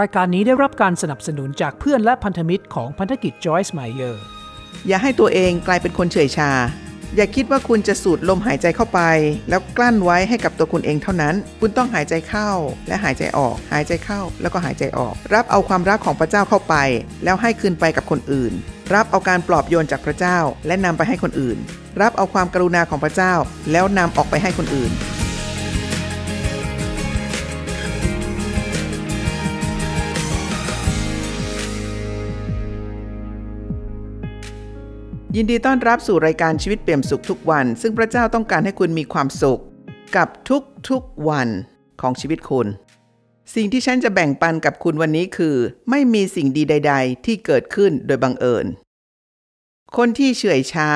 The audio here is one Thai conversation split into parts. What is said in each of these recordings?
รายการนี้ได้รับการสนับสนุนจากเพื่อนและพันธมิตรของพันธกิจจอยส์ไมเออร์อย่าให้ตัวเองกลายเป็นคนเฉยชา อย่าคิดว่าคุณจะสูดลมหายใจเข้าไป แล้วกลั้นไว้ให้กับตัวคุณเองเท่านั้น คุณต้องหายใจเข้า และหายใจออก หายใจเข้าแล้วก็หายใจออก รับเอาความรักของพระเจ้าเข้าไป แล้วให้คืนไปกับคนอื่น รับเอาการปลอบโยนจากพระเจ้า และนำไปให้คนอื่น รับเอาความกรุณาของพระเจ้า แล้วนำออกไปให้คนอื่นยินดีต้อนรับสู่รายการชีวิตเปี่ยมสุขทุกวัน ซึ่งพระเจ้าต้องการให้คุณมีความสุขกับทุกทุกวันของชีวิตคุณ สิ่งที่ฉันจะแบ่งปันกับคุณวันนี้คือ ไม่มีสิ่งดีใด ๆ ที่เกิดขึ้นโดยบังเอิญ คนที่เฉื่อยชา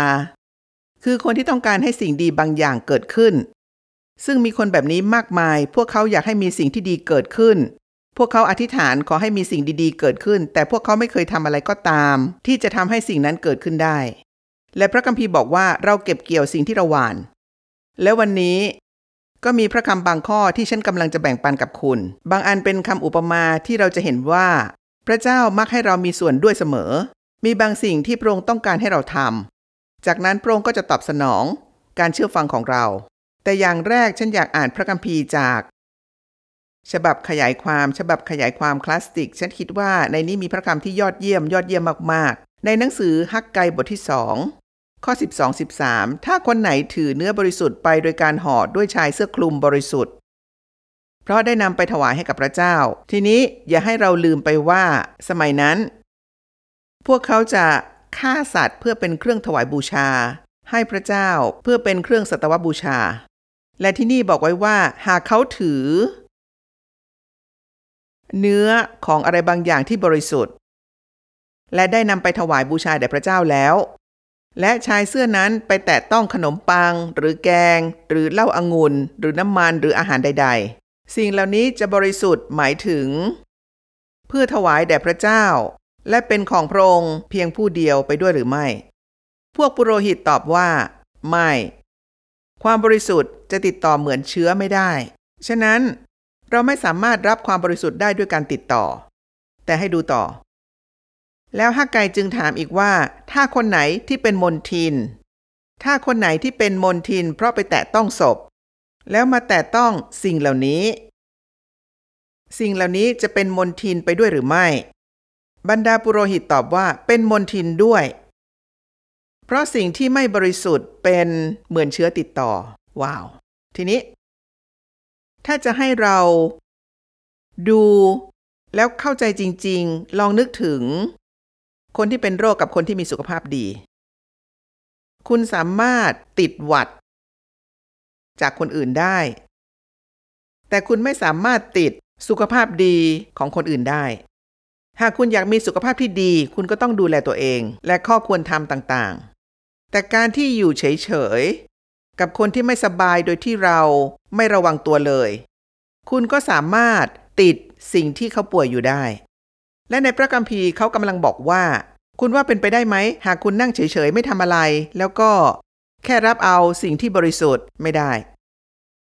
คือคนที่ต้องการให้สิ่งดีบางอย่างเกิดขึ้น ซึ่งมีคนแบบนี้มากมาย พวกเขาอยากให้มีสิ่งที่ดีเกิดขึ้น พวกเขาอธิษฐานขอให้มีสิ่งดี ๆ เกิดขึ้น แต่พวกเขาไม่เคยทำอะไรก็ตาม ที่จะทำให้สิ่งนั้นเกิดขึ้นได้และพระคัมภีร์บอกว่าเราเก็บเกี่ยวสิ่งที่เราหว่าน และวันนี้ก็มีพระคำบางข้อที่ฉันกำลังจะแบ่งปันกับคุณ บางอันเป็นคำอุปมาที่เราจะเห็นว่า พระเจ้ามักให้เรามีส่วนด้วยเสมอ มีบางสิ่งที่พระองค์ต้องการให้เราทำ จากนั้นพระองค์ก็จะตอบสนอง การเชื่อฟังของเรา แต่อย่างแรก ฉันอยากอ่านพระคัมภีร์จาก ฉบับขยายความฉบับขยายความคลาสสิก ฉันคิดว่าในนี้มีพระคำที่ยอดเยี่ยมยอดเยี่ยมมากๆ ในหนังสือฮักไกบทที่สองข้อ 12 13 ถ้าคนไหนถือเนื้อบริสุทธิ์ไปโดยการห่อด้วยชายเสื้อคลุมบริสุทธิ์ เพราะได้นำไปถวายให้กับพระเจ้า ทีนี้อย่าให้เราลืมไปว่าสมัยนั้น พวกเขาจะฆ่าสัตว์เพื่อเป็นเครื่องถวายบูชา ให้พระเจ้าเพื่อเป็นเครื่องสัตวบูชา และที่นี่บอกไว้ว่าหากเขาถือ เนื้อของอะไรบางอย่างที่บริสุทธิ์ และได้นำไปถวายบูชาแด่พระเจ้าแล้วและชายเสื้อนั้นไปแตะต้องขนมปัง หรือแกง หรือเหล้าอางุ่นหรือน้ำมันหรืออาหารใดๆ สิ่งเหล่านี้จะบริสุทธิ์หมายถึง เพื่อถวายแด่พระเจ้า และเป็นของพระองค์เพียงผู้เดียวไปด้วยหรือไม่ พวกปุโรหิตตอบว่า ไม่ ความบริสุทธิ์จะติดต่อเหมือนเชื้อไม่ได้ ฉะนั้นเราไม่สามารถรับความบริสุทธิ์ได้ด้วยการติดต่อ แต่ให้ดูต่อแล้วฮักไกจึงถามอีกว่า ถ้าคนไหนที่เป็นมนทิน ถ้าคนไหนที่เป็นมนทินเพราะไปแตะต้องศพ แล้วมาแตะต้องสิ่งเหล่านี้ สิ่งเหล่านี้จะเป็นมนทินไปด้วยหรือไม่ บรรดาปุโรหิตตอบว่าเป็นมนทินด้วย เพราะสิ่งที่ไม่บริสุทธิ์เป็นเหมือนเชื้อติดต่อว้าวทีนี้ ถ้าจะให้เรา ดู แล้วเข้าใจจริง ๆ ลองนึกถึงคนที่เป็นโรคกับคนที่มีสุขภาพดี คุณสามารถติดหวัด จากคนอื่นได้ แต่คุณไม่สามารถติดสุขภาพดีของคนอื่นได้ หากคุณอยากมีสุขภาพที่ดี คุณก็ต้องดูแลตัวเองและข้อควรทำต่าง ๆ แต่การที่อยู่เฉยๆ กับคนที่ไม่สบายโดยที่เราไม่ระวังตัวเลย คุณก็สามารถติดสิ่งที่เขาป่วยอยู่ได้และในพระคัมภีร์เขากำลังบอกว่า คุณว่าเป็นไปได้ไหม หากคุณนั่งเฉยๆไม่ทำอะไร แล้วก็แค่รับเอาสิ่งที่บริสุทธิ์ไม่ได้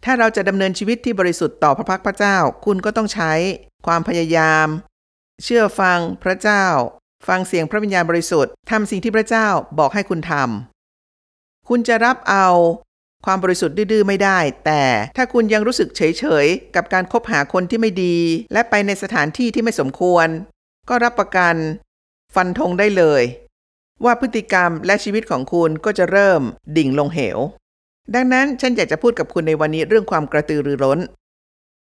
ถ้าเราจะดำเนินชีวิตที่บริสุทธิ์ต่อพระพักพระเจ้าคุณก็ต้องใช้ความพยายาม เชื่อฟังพระเจ้า ฟังเสียงพระวิญญาณบริสุทธิ์ทำสิ่งที่พระเจ้าบอกให้คุณทำคุณจะรับเอาความบริสุทธิ์ดื้อไม่ได้ แต่ถ้าคุณยังรู้สึกเฉยๆกับการคบหาคนที่ไม่ดี และไปในสถานที่ที่ไม่สมควรก็รับประกัน ฟันธงได้เลย ว่าพฤติกรรมและชีวิตของคุณก็จะเริ่ม ดิ่งลงเหว ดังนั้นฉันอยากจะพูดกับคุณในวันนี้เรื่องความกระตือรือร้น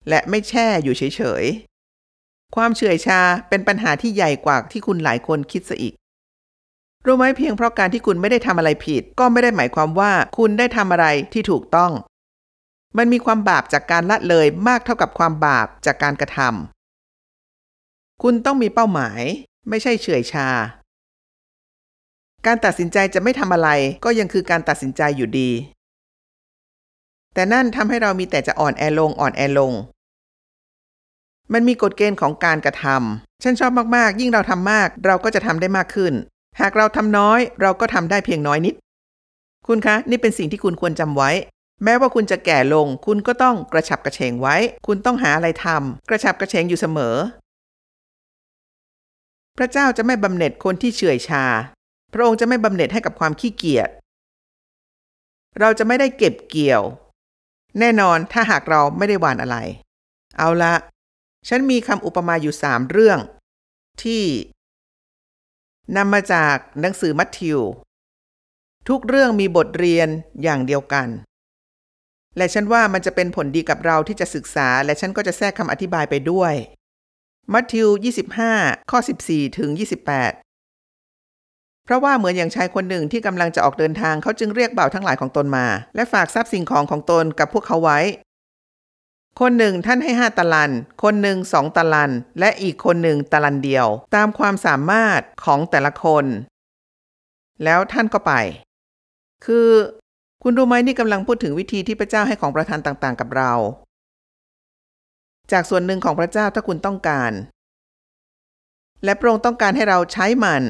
และไม่แช่อยู่เฉยๆ ความเฉื่อยชาเป็นปัญหาที่ใหญ่กว่าที่คุณหลายคนคิดซะอีกรู้ไหมเพียงเพราะการที่คุณไม่ได้ทำอะไรผิด ก็ไม่ได้หมายความว่าคุณได้ทำอะไรที่ถูกต้อง มันมีความบาปจากการละเลยมากเท่ากับความบาปจากการกระทคุณต้องมีเป้าหมาย ไม่ใช่เฉื่อยชา การตัดสินใจจะไม่ทำอะไรก็ยังคือการตัดสินใจอยู่ดี แต่นั่นทำให้เรามีแต่จะอ่อนแอลงอ่อนแอลง มันมีกฎเกณฑ์ของการกระทำ ฉันชอบมากๆ ยิ่งเราทำมากเราก็จะทำได้มากขึ้น หากเราทำน้อย เราก็ทำได้เพียงน้อยนิด คุณคะ นี่เป็นสิ่งที่คุณควรจำไว้ แม้ว่าคุณจะแก่ลง คุณก็ต้องกระฉับกระเฉงไว้ คุณต้องหาอะไรทำกระฉับกระเฉงอยู่เสมอพระเจ้าจะไม่บำเหน็จคนที่เฉื่อยชา พระองค์จะไม่บำเหน็จให้กับความขี้เกียจเราจะไม่ได้เก็บเกี่ยว แน่นอนถ้าหากเราไม่ได้หวานอะไร เอาละฉันมีคำอุปมาอยู่สามเรื่อง ที่นำมาจากหนังสือมัทธิว ทุกเรื่องมีบทเรียนอย่างเดียวกัน และฉันว่ามันจะเป็นผลดีกับเราที่จะศึกษา และฉันก็จะแทรกคำอธิบายไปด้วยมัทธิว 25 ข้อ 14 ถึง 28 เพราะว่าเหมือนอย่างชายคนหนึ่งที่กำลังจะออกเดินทางเขาจึงเรียกเบ่าวทั้งหลายของตนมา และฝากทรัพย์สิ่งของของตนกับพวกเขาไว้ คนหนึ่งท่านให้ห้าตะลัน คนหนึ่งสองตะลัน และอีกคนหนึ่งตะลันเดียว ตามความสามารถของแต่ละคน แล้วท่านก็ไป คือ คุณรู้ไหมนี่กำลังพูดถึงวิธีที่พระเจ้าให้ของประทานต่าง ๆ กับเราจากส่วนหนึ่งของพระเจ้าถ้าคุณต้องการ และพระองค์ต้องการให้เราใช้มัน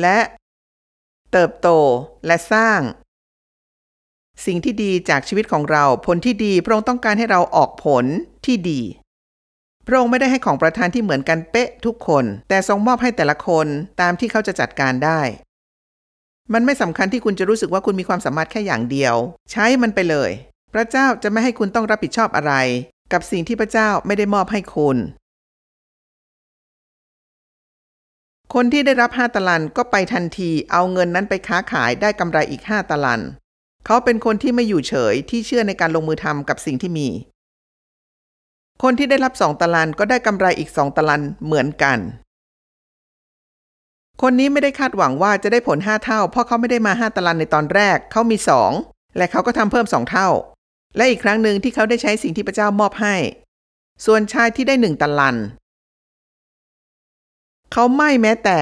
และ เติบโตและสร้าง สิ่งที่ดีจากชีวิตของเราผลที่ดีพระองค์ต้องการให้เราออกผลที่ดีพระองค์ไม่ได้ให้ของประทานที่เหมือนกันเป๊ะทุกคน แต่ทรงมอบให้แต่ละคนตามที่เขาจะจัดการได้ มันไม่สำคัญที่คุณจะรู้สึกว่าคุณมีความสามารถแค่อย่างเดียว ใช้มันไปเลย พระเจ้าจะไม่ให้คุณต้องรับผิดชอบอะไรกับสิ่งที่พระเจ้าไม่ได้มอบให้คุณ คนที่ได้รับห้าตลันก็ไปทันที เอาเงินนั้นไปค้าขายได้กำไรอีกห้าตลัน เขาเป็นคนที่ไม่อยู่เฉยที่เชื่อในการลงมือทำกับสิ่งที่มี คนที่ได้รับสองตลันก็ได้กำไรอีกสองตลันเหมือนกัน คนนี้ไม่ได้คาดหวังว่าจะได้ผลห้าเท่าเพราะเขาไม่ได้มาห้าตลันในตอนแรกเขามีสองและเขาก็ทำเพิ่มสองเท่าและอีกครั้งหนึ่งที่เขาได้ใช้สิ่งที่พระเจ้ามอบให้ ส่วนชายที่ได้หนึ่งตันลัน เขาไม่แม้แต่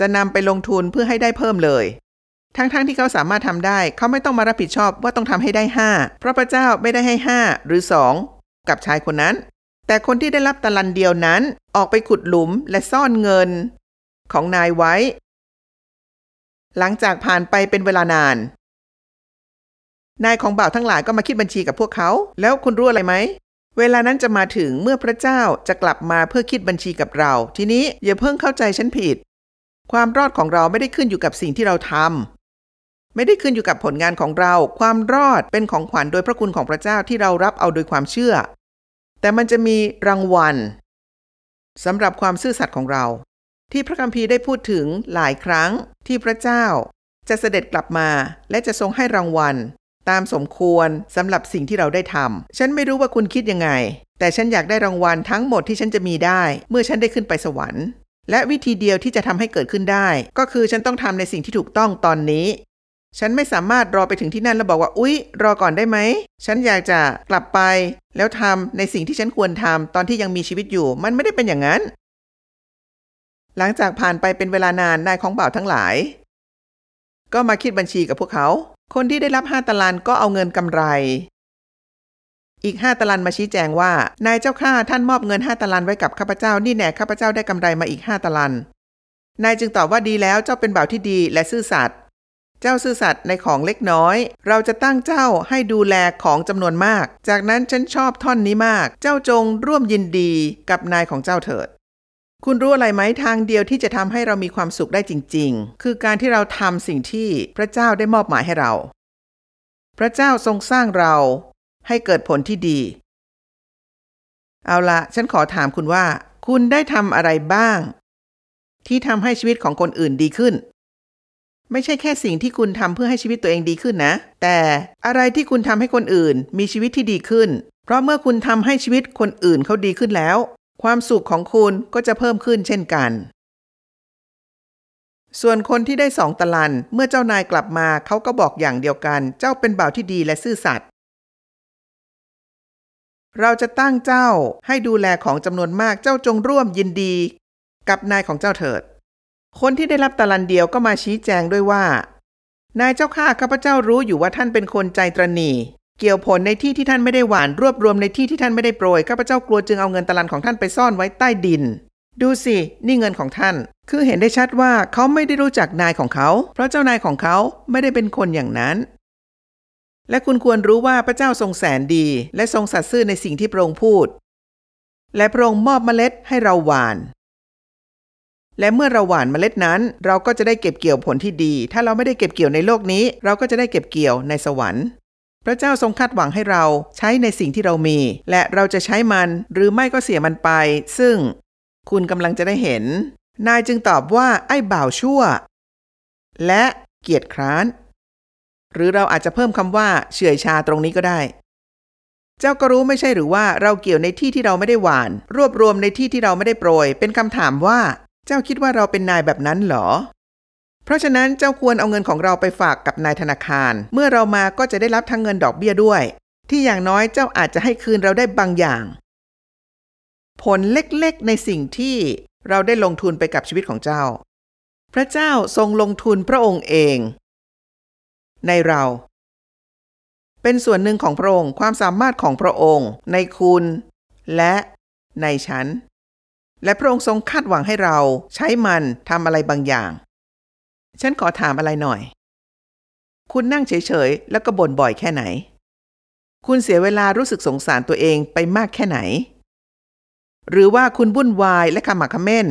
จะนำไปลงทุนเพื่อให้ได้เพิ่มเลย ทั้ง ๆทที่เขาสามารถทำได้ เขาไม่ต้องมารับผิดชอบว่าต้องทำให้ได้ห้าเพราะพระเจ้าไม่ได้ให้ห้าหรือสองกับชายคนนั้น แต่คนที่ได้รับตันลันเดียวนั้น ออกไปขุดหลุมและซ่อนเงินของนายไว้ หลังจากผ่านไปเป็นเวลานานนายของบ่าวทั้งหลายก็มาคิดบัญชีกับพวกเขา แล้วคุณรู้อะไรไหม เวลานั้นจะมาถึงเมื่อพระเจ้าจะกลับมาเพื่อคิดบัญชีกับเรา ทีนี้อย่าเพิ่งเข้าใจฉันผิด ความรอดของเราไม่ได้ขึ้นอยู่กับสิ่งที่เราทำ ไม่ได้ขึ้นอยู่กับผลงานของเรา ความรอดเป็นของขวัญโดยพระคุณของพระเจ้าที่เรารับเอาโดยความเชื่อ แต่มันจะมีรางวัลสำหรับความซื่อสัตย์ของเรา ที่พระคัมภีร์ได้พูดถึงหลายครั้งที่พระเจ้า จะเสด็จกลับมาและจะทรงให้รางวัลตามสมควรสำหรับสิ่งที่เราได้ทำฉันไม่รู้ว่าคุณคิดยังไง แต่ฉันอยากได้รางวัลทั้งหมดที่ฉันจะมีได้ เมื่อฉันได้ขึ้นไปสวรรค์ และวิธีเดียวที่จะทำให้เกิดขึ้นได้ ก็คือฉันต้องทำในสิ่งที่ถูกต้องตอนนี้ ฉันไม่สามารถรอไปถึงที่นั่นแล้วบอกว่าอุ๊ยรอก่อนได้ไหม ฉันอยากจะกลับไปแล้วทำในสิ่งที่ฉันควรทำตอนที่ยังมีชีวิตอยู่ มันไม่ได้เป็นอย่างนั้น หลังจากผ่านไปเป็นเวลานาน นายของบ่าวทั้งหลาย ก็มาคิดบัญชีกับพวกเขาคนที่ได้รับ 5ตารางก็เอาเงินกำไร อีก 5ตารางมาชี้แจงว่า นายเจ้าข้าท่านมอบเงิน5ตารางไว้กับข้าพเจ้านี่แน่ข้าพเจ้าได้กำไรมาอีก5ตารางนายจึงตอบว่าดีแล้วเจ้าเป็นบ่าวที่ดี และซื่อสัตย์ เจ้าซื่อสัตย์ในของเล็กน้อย เราจะตั้งเจ้าให้ดูแลของจำนวนมาก จากนั้นฉันชอบท่อนนี้มาก เจ้าจงร่วมยินดีกับนายของเจ้าเถิดคุณรู้อะไรไหมทางเดียวที่จะทำให้เรามีความสุขได้จริง ๆ คือการที่เราทำสิ่งที่พระเจ้าได้มอบหมายให้เรา พระเจ้าทรงสร้างเรา ให้เกิดผลที่ดีเอาละฉันขอถามคุณว่า คุณได้ทำอะไรบ้าง ที่ทำให้ชีวิตของคนอื่นดีขึ้น ไม่ใช่แค่สิ่งที่คุณทำเพื่อให้ชีวิตตัวเองดีขึ้นนะ แต่อะไรที่คุณทำให้คนอื่น มีชีวิตที่ดีขึ้น เพราะเมื่อคุณทำให้ชีวิตคนอื่นเขาดีขึ้นแล้วความสุขของคุณก็จะเพิ่มขึ้นเช่นกัน ส่วนคนที่ได้สองตะลัน เมื่อเจ้านายกลับมา เขาก็บอกอย่างเดียวกัน เจ้าเป็นบ่าวที่ดีและซื่อสัตย์ เราจะตั้งเจ้าให้ดูแลของจำนวนมากเจ้าจงร่วมยินดี กับนายของเจ้าเถิด คนที่ได้รับตะลันเดียวก็มาชี้แจงด้วยว่า นายเจ้าข้าข้าพเจ้ารู้อยู่ว่าท่านเป็นคนใจตรณีเกี่ยวผลในที่ที่ท่านไม่ได้หวานรวบรวมในที่ที่ท่านไม่ได้โปรยข้าพเจ้ากลัวจึงเอาเงินตะลันของท่านไปซ่อนไว้ใต้ดิน ดูสินี่เงินของท่าน คือเห็นได้ชัดว่าเขาไม่ได้รู้จักนายของเขา เพราะเจ้านายของเขาไม่ได้เป็นคนอย่างนั้น และคุณควรรู้ว่าพระเจ้าทรงแสนดี และทรงสัตย์ซื่อในสิ่งที่พระองค์พูด และพระองค์มอบเมล็ดให้เราหวาน และเมื่อเราหว่านเมล็ดนั้น เราก็จะได้เก็บเกี่ยวผลที่ดี ถ้าเราไม่ได้เก็บเกี่ยวในโลกนี้ เราก็จะได้เก็บเกี่ยวในสวรรค์พระเจ้าทรงคาดหวังให้เราใช้ในสิ่งที่เรามี และเราจะใช้มัน หรือไม่ก็เสียมันไป ซึ่งคุณกำลังจะได้เห็น นายจึงตอบว่า ไอ้บ่าวชั่ว และเกียจคร้านหรือเราอาจจะเพิ่มคำว่า เฉื่อยชาตรงนี้ก็ได้ เจ้าก็รู้ไม่ใช่หรือว่าเราเกี่ยวในที่ที่เราไม่ได้หวาน รวบรวมในที่ที่เราไม่ได้โปรย เป็นคำถามว่า เจ้าคิดว่าเราเป็นนายแบบนั้นหรอราะฉะนั้นเจ้าควรเอาเงินของเราไปฝากกับนายธนาคาร เมื่อเรามาก็จะได้รับทั้งเงินดอกเบี้ยด้วย ที่อย่างน้อยเจ้าอาจจะให้คืนเราได้บางอย่าง ผลเล็กๆ ในสิ่งที่เราได้ลงทุนไปกับชีวิตของเจ้า พระเจ้าทรงลงทุนพระองค์เอง ในเรา เป็นส่วนหนึ่งของพระองค์ ความสามารถของพระองค์ในคุณ และในฉัน และพระองค์ทรงคาดหวังให้เราใช้มันทำอะไรบางอย่างฉันขอถามอะไรหน่อย คุณนั่งเฉยๆ แล้วก็บ่นบ่อยแค่ไหน คุณเสียเวลารู้สึกสงสารตัวเองไปมากแค่ไหน หรือว่าคุณวุ่นวายและขมักขม้น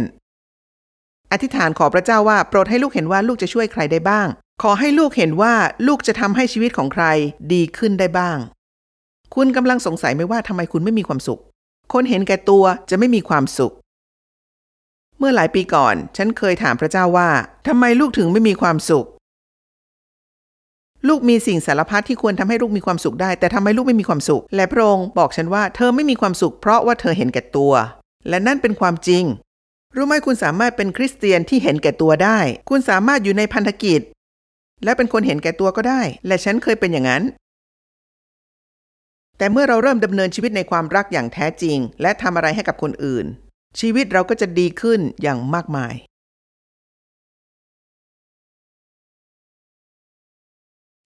อธิษฐานขอพระเจ้าว่าโปรดให้ลูกเห็นว่าลูกจะช่วยใครได้บ้าง ขอให้ลูกเห็นว่าลูกจะทำให้ชีวิตของใครดีขึ้นได้บ้าง คุณกำลังสงสัยไหมว่าทำไมคุณไม่มีความสุข คนเห็นแก่ตัวจะไม่มีความสุขเมื่อหลายปีก่อน ฉันเคยถามพระเจ้าว่าทำไมลูกถึงไม่มีความสุข ลูกมีสิ่งสารพัดที่ควรทำให้ลูกมีความสุขได้ แต่ทำให้ลูกไม่มีความสุข และพระองค์บอกฉันว่าเธอไม่มีความสุขเพราะว่าเธอเห็นแก่ตัว และนั่นเป็นความจริง รู้ไหม คุณสามารถเป็นคริสเตียนที่เห็นแก่ตัวได้ คุณสามารถอยู่ในพันธกิจ และเป็นคนเห็นแก่ตัวก็ได้ และฉันเคยเป็นอย่างนั้น แต่เมื่อเราเริ่มดำเนินชีวิตในความรักอย่างแท้จริง และทำอะไรให้กับคนอื่นชีวิตเราก็จะดีขึ้นอย่างมากมาย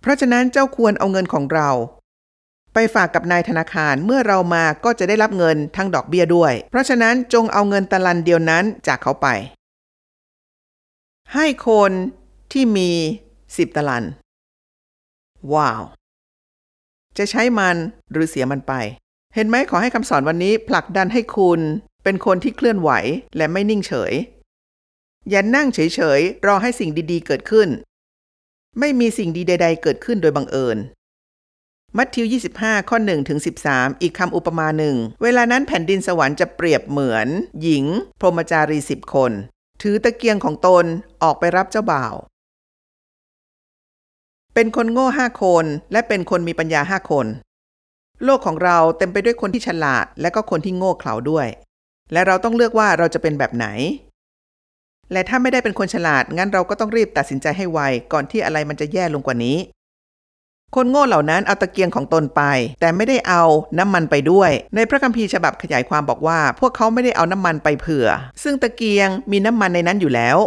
เพราะฉะนั้นเจ้าควรเอาเงินของเรา ไปฝากกับนายธนาคารเมื่อเรามาก็จะได้รับเงินทั้งดอกเบี้ยด้วย เพราะฉะนั้นจงเอาเงินตะลันเดียวนั้นจากเขาไป ให้คนที่มีสิบตะลัน ว้าว จะใช้มันหรือเสียมันไป เห็นไหมขอให้คำสอนวันนี้ผลักดันให้คุณเป็นคนที่เคลื่อนไหวและไม่นิ่งเฉย อย่านั่งเฉยๆ รอให้สิ่งดีๆเกิดขึ้น ไม่มีสิ่งดีใดๆเกิดขึ้นโดยบังเอิญ มัทธิว 25 ข้อ1ถึง13 อีกคำอุปมาหนึ่ง เวลานั้นแผ่นดินสวรรค์จะเปรียบเหมือน หญิงพรหมจารีสิบคน ถือตะเกียงของตนออกไปรับเจ้าบ่าว เป็นคนโง่ห้าคน และเป็นคนมีปัญญาห้าคน โลกของเราเต็มไปด้วยคนที่ฉลาด และก็คนที่โง่เขลาด้วยและเราต้องเลือกว่าเราจะเป็นแบบไหน และถ้าไม่ได้เป็นคนฉลาด งั้นเราก็ต้องรีบตัดสินใจให้ไวก่อนที่อะไรมันจะแย่ลงกว่านี้ คนโง่เหล่านั้นเอาตะเกียงของตนไป แต่ไม่ได้เอาน้ำมันไปด้วย ในพระคัมภีร์ฉบับขยายความบอกว่า พวกเขาไม่ได้เอาน้ำมันไปเผื่อ ซึ่งตะเกียงมีน้ำมันในนั้นอยู่แล้ว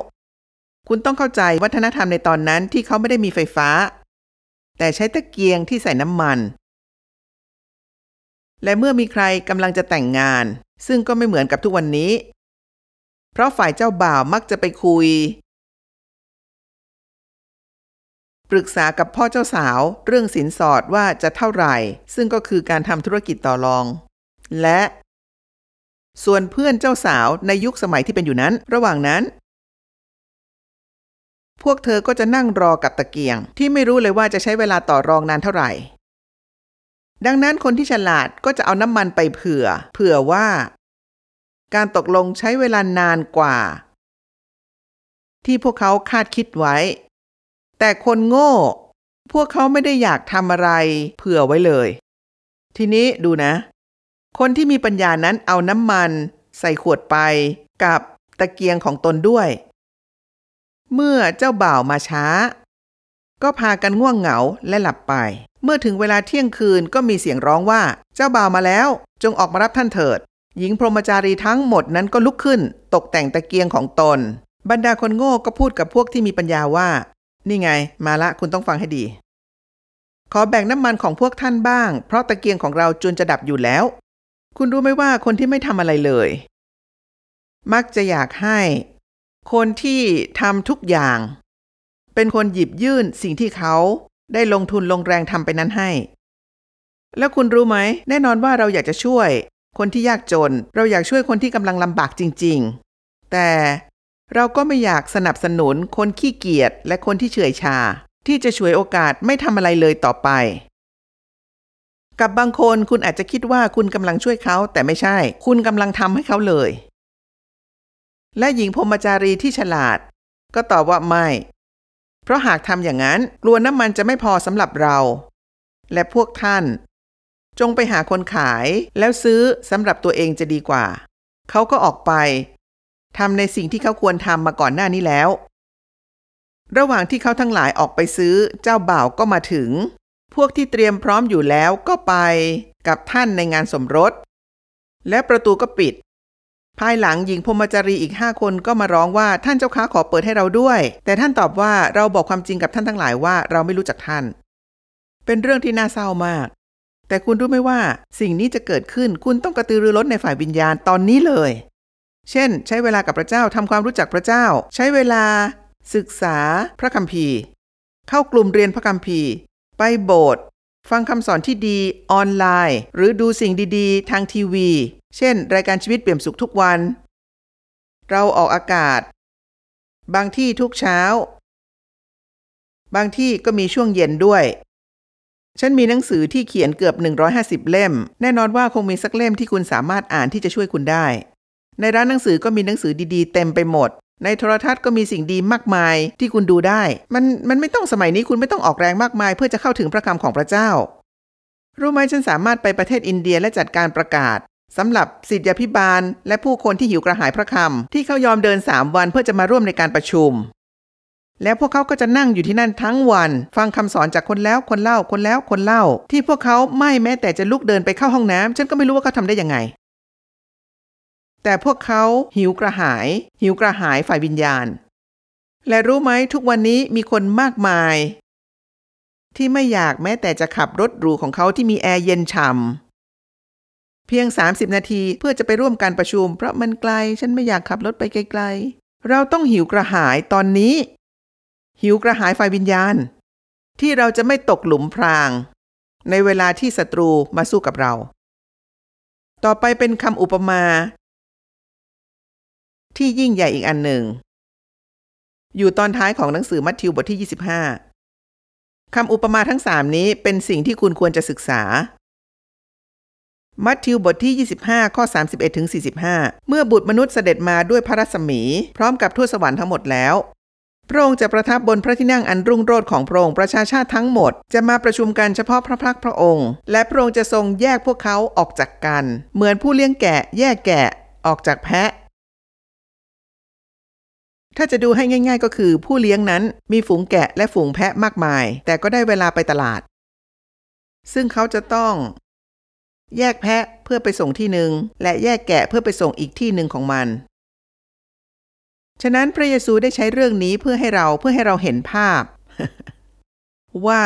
คุณต้องเข้าใจวัฒนธรรมในตอนนั้นที่เขาไม่ได้มีไฟฟ้า แต่ใช้ตะเกียงที่ใส่น้ำมันและเมื่อมีใครกำลังจะแต่งงาน ซึ่งก็ไม่เหมือนกับทุกวันนี้ เพราะฝ่ายเจ้าบ่าวมักจะไปคุย ปรึกษากับพ่อเจ้าสาวเรื่องสินสอดว่าจะเท่าไหร่ ซึ่งก็คือการทำธุรกิจต่อรอง และ ส่วนเพื่อนเจ้าสาวในยุคสมัยที่เป็นอยู่นั้น ระหว่างนั้น พวกเธอก็จะนั่งรอกับตะเกียงที่ไม่รู้เลยว่าจะใช้เวลาต่อรองนานเท่าไหร่ดังนั้นคนที่ฉลาดก็จะเอาน้ำมันไปเผื่อ เผื่อว่า การตกลงใช้เวลานานกว่า ที่พวกเขาคาดคิดไว้ แต่คนโง่พวกเขาไม่ได้อยากทำอะไรเผื่อไว้เลย ทีนี้ดูนะ คนที่มีปัญญานั้นเอาน้ำมันใส่ขวดไปกับตะเกียงของตนด้วย เมื่อเจ้าบ่าวมาช้า ก็พากันง่วงเหงาและหลับไปเมื่อถึงเวลาเที่ยงคืนก็มีเสียงร้องว่า เจ้าบ่าวมาแล้วจงออกมารับท่านเถิด หญิงพรหมจารีทั้งหมดนั้นก็ลุกขึ้น ตกแต่งตะเกียงของตน บรรดาคนโง่ก็พูดกับพวกที่มีปัญญาว่า นี่ไง มาละคุณต้องฟังให้ดี ขอแบ่งน้ำมันของพวกท่านบ้าง เพราะตะเกียงของเราจนจะดับอยู่แล้ว คุณรู้ไหมว่าคนที่ไม่ทำอะไรเลย มักจะอยากให้ คนที่ทำทุกอย่าง เป็นคนหยิบยื่นสิ่งที่เขาได้ลงทุนลงแรงทำไปนั้นให้ แล้วคุณรู้ไหมแน่นอนว่าเราอยากจะช่วย คนที่ยากจน เราอยากช่วยคนที่กำลังลำบากจริงๆ แต่เราก็ไม่อยากสนับสนุนคนขี้เกียจและคนที่เฉื่อยชา ที่จะฉวยโอกาสไม่ทำอะไรเลยต่อไป กับบางคนคุณอาจจะคิดว่าคุณกำลังช่วยเขาแต่ไม่ใช่ คุณกำลังทำให้เขาเลย และหญิงพรมจารีที่ฉลาดก็ตอบว่าไม่เพราะหากทำอย่างนั้นกลัวน้ำมันจะไม่พอสำหรับเรา และพวกท่าน จงไปหาคนขายแล้วซื้อสำหรับตัวเองจะดีกว่า เขาก็ออกไปทำในสิ่งที่เขาควรทำมาก่อนหน้านี้แล้ว ระหว่างที่เขาทั้งหลายออกไปซื้อเจ้าบ่าวก็มาถึง พวกที่เตรียมพร้อมอยู่แล้วก็ไป กับท่านในงานสมรสและประตูก็ปิดภายหลังหญิงพมจารีอีก 5คนก็มาร้องว่าท่านเจ้าค้าขอเปิดให้เราด้วย แต่ท่านตอบว่าเราบอกความจริงกับท่านทั้งหลายว่า เราไม่รู้จักท่าน เป็นเรื่องที่น่าเศร้ามาก แต่คุณรู้ไหมว่าสิ่งนี้จะเกิดขึ้นคุณต้องกระตือรือร้นในฝ่ายวิญญาณตอนนี้เลย เช่น ใช้เวลากับพระเจ้าทำความรู้จักพระเจ้า ใช้เวลา ศึกษา พระคัมภีร์ เข้ากลุ่มเรียนพระคัมภีร์ ไปโบสถ์ฟังคำสอนที่ดี ออนไลน์ หรือดูสิ่งดีๆ ทางทีวีเช่น รายการชีวิตเปี่ยมสุขทุกวัน เราออกอากาศ บางที่ทุกเช้า บางที่ก็มีช่วงเย็นด้วย ฉันมีหนังสือที่เขียนเกือบ 150 เล่ม แน่นอนว่าคงมีสักเล่มที่คุณสามารถอ่านที่จะช่วยคุณได้ ในร้านหนังสือก็มีหนังสือดี ๆ เต็มไปหมด ในโทรทัศน์ก็มีสิ่งดีมากมายที่คุณดูได้ มันมันไม่ต้องสมัยนี้คุณไม่ต้องออกแรงมากมาย เพื่อจะเข้าถึงพระคำของพระเจ้ารู้ไหมฉันสามารถไปประเทศอินเดียและจัดการประกาศสำหรับสิทธิพิบาล และผู้คนที่หิวกระหายพระคำที่เขายอมเดิน 3 วันเพื่อจะมาร่วมในการประชุม แล้วพวกเขาก็จะนั่งอยู่ที่นั่นทั้งวัน ฟังคำสอนจากคนแล้วคนเล่าคนแล้วคนเล่า ที่พวกเขาไม่แม้แต่จะลุกเดินไปเข้าห้องน้ำฉันก็ไม่รู้ว่าเขาทำได้ยังไง แต่พวกเขาหิวกระหาย หิวกระหายฝ่ายวิญญาณ และรู้ไหมทุกวันนี้มีคนมากมาย ที่ไม่อยากแม้แต่จะขับรถหรูของเขาที่มีแอร์เย็นฉ่ำเพียง 30 นาทีเพื่อจะไปร่วมการประชุม เพราะมันไกลฉันไม่อยากขับรถไปไกลๆเราต้องหิวกระหายตอนนี้ หิวกระหายไฟวิญญาณ ที่เราจะไม่ตกหลุมพราง ในเวลาที่ศัตรูมาสู้กับเรา ต่อไปเป็นคำอุปมา ที่ยิ่งใหญ่อีกอันหนึ่ง อยู่ตอนท้ายของหนังสือมัทธิวบทที่ 25คำอุปมาทั้งสามนี้เป็นสิ่งที่คุณควรจะศึกษามัทธิวบทที่ 25ข้อ31ถึง45 เมื่อบุตรมนุษย์เสด็จมาด้วยพระรัศมี พร้อมกับทูตสวรรค์ทั้งหมดแล้ว พระองค์จะประทับบนพระที่นั่งอันรุ่งโรจน์ของพระองค์ประชาชาติทั้งหมด จะมาประชุมกันเฉพาะพระพักพระองค์ และพระองค์จะทรงแยกพวกเขาออกจากกัน เหมือนผู้เลี้ยงแกะ แยกแกะออกจากแพะ ถ้าจะดูให้ง่ายๆก็คือผู้เลี้ยงนั้นมีฝูงแกะและฝูงแพะมากมาย แต่ก็ได้เวลาไปตลาด ซึ่งเขาจะต้องแยกแพะเพื่อไปส่งที่หนึ่งและแยกแกะเพื่อไปส่งอีกที่หนึ่งของมัน ฉะนั้นพระเยซูได้ใช้เรื่องนี้เพื่อให้เราเพื่อให้เราเห็นภาพ ว่า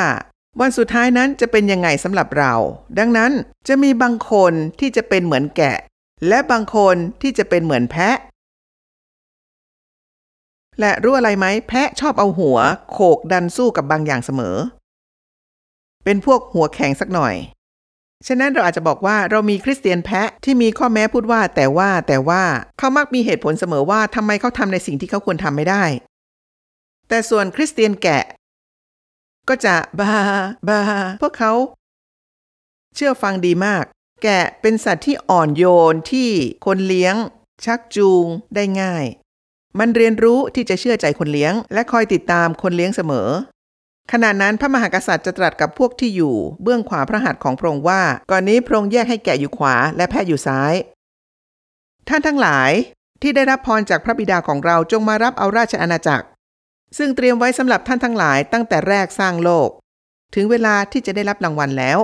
วันสุดท้ายนั้นจะเป็นยังไงสำหรับเรา ดังนั้นจะมีบางคนที่จะเป็นเหมือนแกะ และบางคนที่จะเป็นเหมือนแพะ และรู้อะไรไหมแพะชอบเอาหัวโขกดันสู้กับบางอย่างเสมอ เป็นพวกหัวแข็งสักหน่อยฉะนั้นเราอาจจะบอกว่าเรามีคริสเตียนแพะที่มีข้อแม้พูดว่า แต่ว่าแต่ว่าเขามักมีเหตุผลเสมอว่าทำไมเขาทำในสิ่งที่เขาควรทำไม่ได้ แต่ส่วนคริสเตียนแกะ ก็จะบาบา พวกเขาเชื่อฟังดีมาก แกะเป็นสัตว์ที่อ่อนโยนที่คนเลี้ยง ชักจูง ได้ง่าย มันเรียนรู้ที่จะเชื่อใจคนเลี้ยง และคอยติดตามคนเลี้ยงเสมอขณะนั้นพระมหากษัตริย์จะตรัสกับพวกที่อยู่ เบื้องขวาพระหัตถ์ของพระองค์ว่าก่อนนี้พระองค์แยกให้แกะอยู่ขวาและแพ์อยู่ซ้าย ท่านทั้งหลาย ที่ได้รับพรจากพระบิดาของเราจงมารับเอาราชอาณาจักร ซึ่งเตรียมไว้สำหรับท่านทั้งหลายตั้งแต่แรกสร้างโลก ถึงเวลาที่จะได้รับรางวัลแล้ว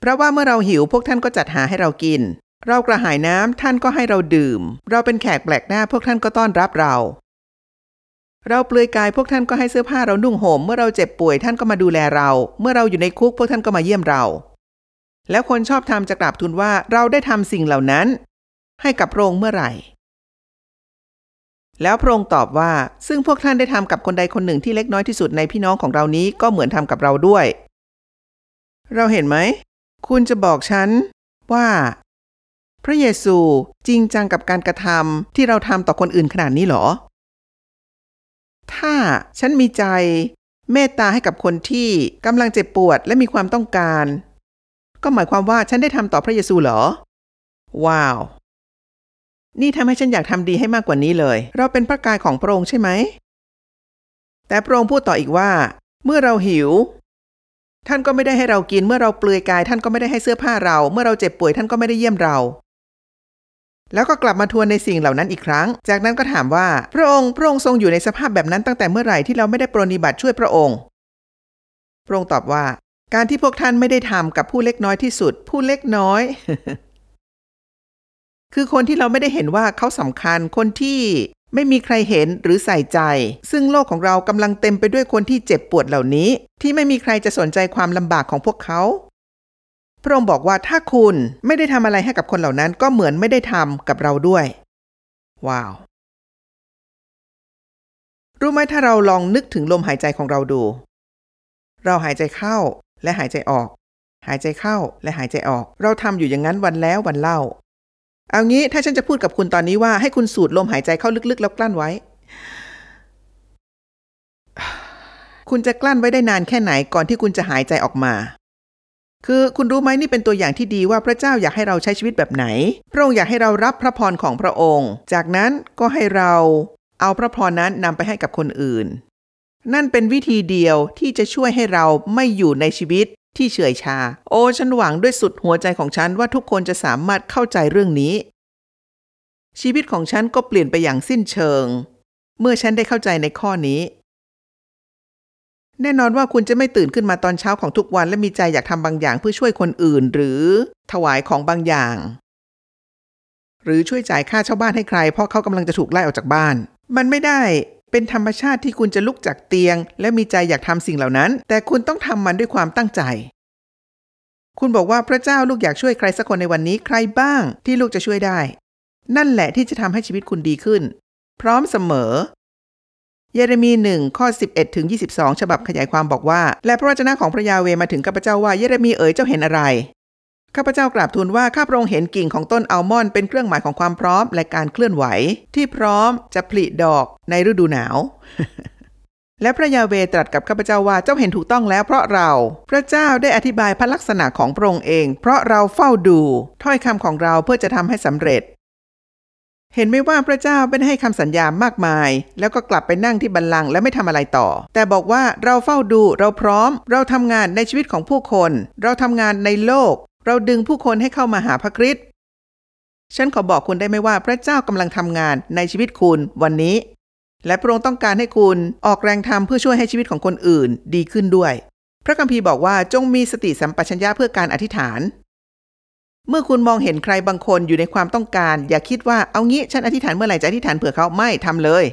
เพราะว่าเมื่อเราหิวพวกท่านก็จัดหาให้เรากิน เรากระหายน้ำท่านก็ให้เราดื่ม เราเป็นแขกแปลกหน้าพวกท่านก็ต้อนรับเราเราเปลือยกายพวกท่านก็ให้เสื้อผ้าเรานุ่งห่ม เมื่อเราเจ็บป่วยท่านก็มาดูแลเรา เมื่อเราอยู่ในคุก พวกท่านก็มาเยี่ยมเรา แล้วคนชอบทำจะกราบทูลว่าเราได้ทำสิ่งเหล่านั้น ให้กับพระองค์เมื่อไหร่ แล้วพระองค์ตอบว่าซึ่งพวกท่านได้ทำกับคนใดคนหนึ่งที่เล็กน้อยที่สุดในพี่น้องของเรานี้ก็เหมือนทำกับเราด้วย เราเห็นไหมคุณจะบอกฉันว่า พระเยซูจริงจังกับการกระทำที่เราทำต่อคนอื่นขนาดนี้หรอถ้าฉันมีใจเมตตาให้กับคนที่กำลังเจ็บปวดและมีความต้องการ ก็หมายความว่าฉันได้ทำต่อพระเยซูเหรอ ว้าว นี่ทำให้ฉันอยากทำดีให้มากกว่านี้เลย เราเป็นพระกายของพระองค์ใช่ไหม แต่พระองค์พูดต่ออีกว่า เมื่อเราหิว ท่านก็ไม่ได้ให้เรากินเมื่อเราเปลือยกาย ท่านก็ไม่ได้ให้เสื้อผ้าเรา เมื่อเราเจ็บป่วยท่านก็ไม่ได้เยี่ยมเราแล้วก็กลับมาทวนในสิ่งเหล่านั้นอีกครั้ง จากนั้นก็ถามว่าพระองค์พระองค์ทรงอยู่ในสภาพแบบนั้นตั้งแต่เมื่อไหร่ที่เราไม่ได้ปรนิบัติช่วยพระองค์ พระองค์ตอบว่า การที่พวกท่านไม่ได้ทำกับผู้เล็กน้อยที่สุด ผู้เล็กน้อยคือคนที่เราไม่ได้เห็นว่าเขาสำคัญคนที่ไม่มีใครเห็นหรือใส่ใจ ซึ่งโลกของเรากำลังเต็มไปด้วยคนที่เจ็บปวดเหล่านี้ ที่ไม่มีใครจะสนใจความลำบากของพวกเขาพระองค์บอกว่าถ้าคุณไม่ได้ทำอะไรให้กับคนเหล่านั้นก็เหมือนไม่ได้ทำกับเราด้วย ว้าว รู้ไหมถ้าเราลองนึกถึงลมหายใจของเราดู เราหายใจเข้าและหายใจออก หายใจเข้าและหายใจออก เราทำอยู่อย่างนั้นวันแล้ววันเล่า เอางี้ถ้าฉันจะพูดกับคุณตอนนี้ว่า ให้คุณสูดลมหายใจเข้าลึกๆแล้วกลั้นไว้ คุณจะกลั้นไว้ได้นานแค่ไหนก่อนที่คุณจะหายใจออกมาคือคุณรู้ไหมนี่เป็นตัวอย่างที่ดีว่าพระเจ้าอยากให้เราใช้ชีวิตแบบไหน พระองค์อยากให้เรารับพระพรของพระองค์ จากนั้นก็ให้เราเอาพระพรนั้นนำไปให้กับคนอื่น นั่นเป็นวิธีเดียวที่จะช่วยให้เราไม่อยู่ในชีวิตที่เฉื่อยชา โอ้ ฉันหวังด้วยสุดหัวใจของฉันว่าทุกคนจะสามารถเข้าใจเรื่องนี้ ชีวิตของฉันก็เปลี่ยนไปอย่างสิ้นเชิง เมื่อฉันได้เข้าใจในข้อนี้แน่นอนว่าคุณจะไม่ตื่นขึ้นมาตอนเช้าของทุกวันและมีใจอยากทำบางอย่างเพื่อช่วยคนอื่นหรือถวายของบางอย่าง หรือช่วยจ่ายค่าเช่าบ้านให้ใคร เพราะเขากำลังจะถูกไล่ออกจากบ้าน มันไม่ได้เป็นธรรมชาติที่คุณจะลุกจากเตียง และมีใจอยากทำสิ่งเหล่านั้น แต่คุณต้องทำมันด้วยความตั้งใจ คุณบอกว่าพระเจ้าลูกอยากช่วยใครสักคนในวันนี้ใครบ้างที่ลูกจะช่วยได้ นั่นแหละที่จะทำให้ชีวิตคุณดีขึ้น พร้อมเสมอเยเรมีหนึ่งข้อสิบเอ็ดถึงยีฉบับขยายความบอกว่า และพระวจนะของพระยาเวมาถึงข้าพเจ้าว่าเยเรมีเอ๋ยเจ้าเห็นอะไรข้าพเจ้ากราบทูลว่าข้าพระองค์เห็นกิ่งของต้นอัลมอนด์เป็นเครื่องหมายของความพร้อม และการเคลื่อนไหว ที่พร้อมจะผลิดอกในฤดูหนาว และพระยาเวตรัสกับข้าพเจ้าว่าเจ้าเห็นถูกต้องแล้ว เพราะเราพระเจ้าได้อธิบายพระลักษณะของพระองค์เอง เพราะเราเฝ้าดู ถ้อยคำของเราเพื่อจะทำให้สำเร็จเห็นไหมว่าพระเจ้าไม่ได้ให้คำสัญญามากมาย แล้วก็กลับไปนั่งที่บันลังและไม่ทำอะไรต่อ แต่บอกว่าเราเฝ้าดูเราพร้อมเราทำงานในชีวิตของผู้คน เราทำงานในโลก เราดึงผู้คนให้เข้ามาหาพระคริสต์ฉันขอบอกคุณได้ไหมว่าพระเจ้ากำลังทำงานในชีวิตคุณวันนี้ และพระองค์ต้องการให้คุณ ออกแรงทำเพื่อช่วยให้ชีวิตของคนอื่น ดีขึ้นด้วย พระคัมภีร์บอกว่าจงมีสติสัมปชัญญะเพื่อการอธิษฐานเมื่อคุณมองเห็นใครบางคนอยู่ในความต้องการ อย่าคิดว่าเอางี้ฉันอธิษฐานเมื่อไหร่จะอธิษฐานเผื่อเขาไม่ทำเลย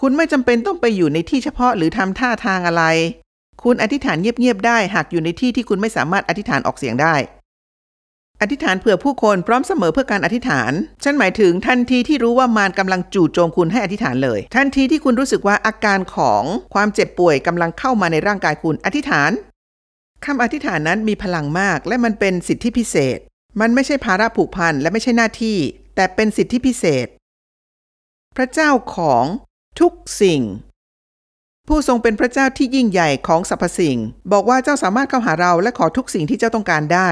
คุณไม่จำเป็นต้องไปอยู่ในที่เฉพาะหรือทำท่าทางอะไร คุณอธิษฐานเงียบๆได้หากอยู่ในที่ที่คุณไม่สามารถอธิษฐานออกเสียงได้ อธิษฐานเผื่อผู้คนพร้อมเสมอเพื่อการอธิษฐาน ฉันหมายถึงทันทีที่รู้ว่ามารกำลังจู่โจมคุณให้อธิษฐานเลย ทันทีที่คุณรู้สึกว่าอาการของความเจ็บป่วยกำลังเข้ามาในร่างกายคุณอธิษฐานคำอธิษฐานนั้นมีพลังมากและมันเป็นสิทธิพิเศษมันไม่ใช่ภาระผูกพันและไม่ใช่หน้าที่ แต่เป็นสิทธิพิเศษ พระเจ้าของทุกสิ่ง ผู้ทรงเป็นพระเจ้าที่ยิ่งใหญ่ของสรรพสิ่ง บอกว่าเจ้าสามารถเข้าหาเราและขอทุกสิ่งที่เจ้าต้องการได้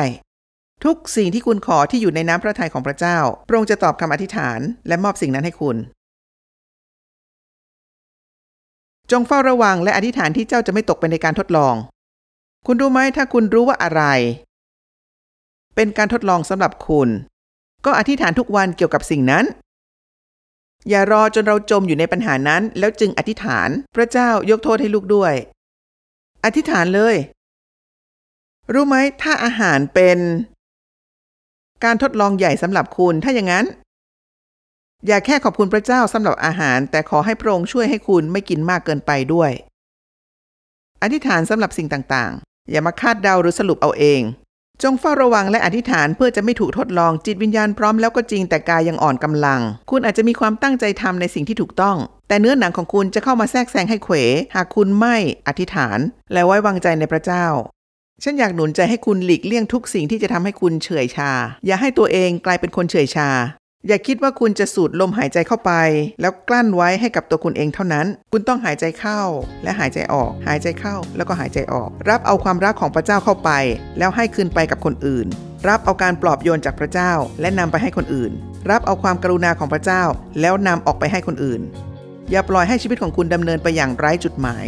ทุกสิ่งที่คุณขอที่อยู่ในน้ำพระทัยของพระเจ้าพระองค์จะตอบคำอธิษฐานและมอบสิ่งนั้นให้คุณ จงเฝ้าระวังและอธิษฐานที่เจ้าจะไม่ตกไปในการทดลอง คุณรู้ไหมถ้าคุณรู้ว่าอะไรเป็นการทดลองสำหรับคุณ ก็อธิษฐานทุกวันเกี่ยวกับสิ่งนั้น อย่ารอจนเราจมอยู่ในปัญหานั้น แล้วจึงอธิษฐานพระเจ้ายกโทษให้ลูกด้วย อธิษฐานเลย รู้ไหม ถ้าอาหารเป็น การทดลองใหญ่สำหรับคุณถ้าอย่างนั้น อย่าแค่ขอบคุณพระเจ้าสำหรับอาหาร แต่ขอให้พระองค์ช่วยให้คุณไม่กินมากเกินไปด้วย อธิษฐานสำหรับสิ่งต่างๆ อย่ามาคาดเดาหรือสรุปเอาเองจงเฝ้าระวังและอธิษฐานเพื่อจะไม่ถูกทดลองจิตวิญญาณพร้อมแล้วก็จริงแต่กายยังอ่อนกำลัง คุณอาจจะมีความตั้งใจทำในสิ่งที่ถูกต้อง แต่เนื้อหนังของคุณจะเข้ามาแทรกแซงให้เขว หากคุณไม่ อธิษฐาน และไว้วางใจในพระเจ้า ฉันอยากหนุนใจให้คุณหลีกเลี่ยงทุกสิ่งที่จะทำให้คุณเฉื่อยชา อย่าให้ตัวเองกลายเป็นคนเฉื่อยชาอย่าคิดว่าคุณจะสูดลมหายใจเข้าไป แล้วกลั้นไว้ให้กับตัวคุณเองเท่านั้น คุณต้องหายใจเข้า และหายใจออก หายใจเข้า แล้วก็หายใจออก รับเอาความรักของพระเจ้าเข้าไป แล้วให้คืนไปกับคนอื่น รับเอาการปลอบโยนจากพระเจ้า และนำไปให้คนอื่น รับเอาความกรุณาของพระเจ้า แล้วนำออกไปให้คนอื่น อย่าปล่อยให้ชีวิตของคุณดำเนินไปอย่างไร้จุดหมาย